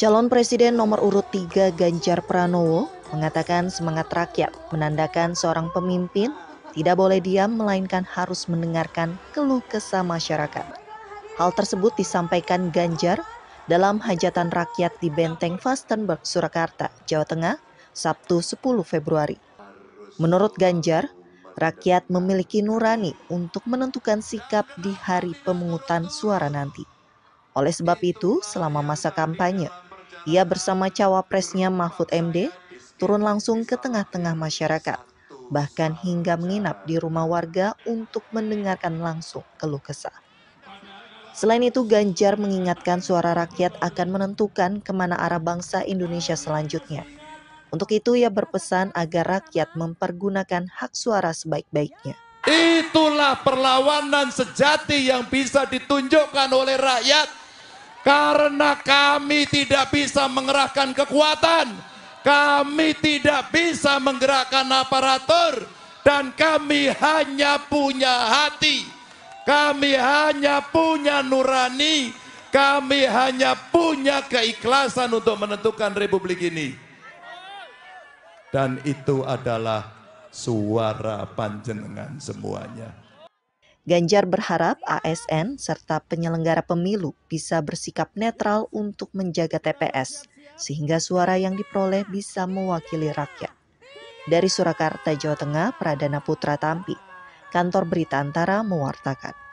Calon Presiden nomor urut 3 Ganjar Pranowo mengatakan semangat rakyat menandakan seorang pemimpin tidak boleh diam melainkan harus mendengarkan keluh kesah masyarakat. Hal tersebut disampaikan Ganjar dalam hajatan rakyat di Benteng Fastenberg, Surakarta, Jawa Tengah, Sabtu 10 Februari. Menurut Ganjar, rakyat memiliki nurani untuk menentukan sikap di hari pemungutan suara nanti. Oleh sebab itu, selama masa kampanye, ia bersama cawapresnya Mahfud MD turun langsung ke tengah-tengah masyarakat, bahkan hingga menginap di rumah warga untuk mendengarkan langsung keluh kesah. Selain itu, Ganjar mengingatkan suara rakyat akan menentukan kemana arah bangsa Indonesia selanjutnya. Untuk itu, ia berpesan agar rakyat mempergunakan hak suara sebaik-baiknya. Itulah perlawanan sejati yang bisa ditunjukkan oleh rakyat karena kami tidak bisa mengerahkan kekuatan, kami tidak bisa menggerakkan aparatur, dan kami hanya punya hati, kami hanya punya nurani, kami hanya punya keikhlasan untuk menentukan republik ini. Dan itu adalah suara panjenengan semuanya. Ganjar berharap ASN serta penyelenggara pemilu bisa bersikap netral untuk menjaga TPS, sehingga suara yang diperoleh bisa mewakili rakyat. Dari Surakarta, Jawa Tengah, Pradana Putra Tampi, Kantor Berita Antara mewartakan.